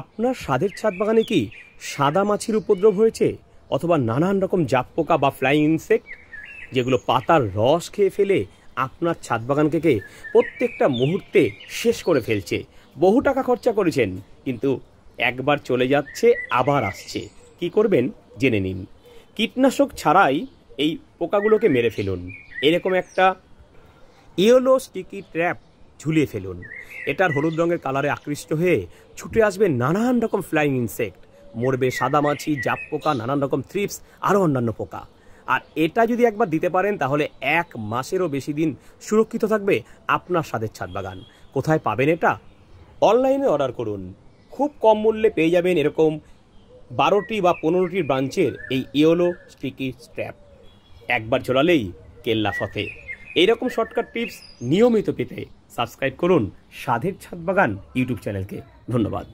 আপনার স্বাদের ছাদ বাগানে কি সাদা মাছির উপদ্রব হয়েছে অথবা নানান রকম জাপ পোকা বা ফ্লাইং ইনসেক্ট যেগুলো পাতার রস খেয়ে ফেলে আপনার ছাদ বাগানকে প্রত্যেকটা মুহূর্তে শেষ করে ফেলছে বহু টাকা খরচা করেছেন কিন্তু একবার চলে যাচ্ছে আবার আসছে কি করবেন জেনে নিন কীটনাশক ছাড়াই এই পোকাগুলোকে মেরে ফেলুন এরকম একটা ইয়েলো স্টিকি ট্র্যাপ ঝুলিয়ে ফেলুন এটার হলুদ রঙের কালারে আকৃষ্ট হয়ে ছুটে আসবে নানান রকম ফ্লাইং ইনসেক্ট মরবে সাদামাছি জাপ পোকা নানান রকম থ্রিপস আরও অন্যান্য পোকা আর এটা যদি একবার দিতে পারেন তাহলে এক মাসেরও বেশি দিন সুরক্ষিত থাকবে আপনার স্বাদের ছাদ বাগান কোথায় পাবেন এটা অনলাইনে অর্ডার করুন খুব কম মূল্যে পেয়ে যাবেন এরকম বারোটি বা পনেরোটি ব্রাঞ্চের এই ইয়োলো স্টিকি স্ট্র্যাপ একবার ঝোলালেই কেল্লা ফতে এইরকম শর্টকাট টিপস নিয়মিত পেতে সাবস্ক্রাইব করুন সাধের ছাদ বাগান ইউটিউব চ্যানেলকে ধন্যবাদ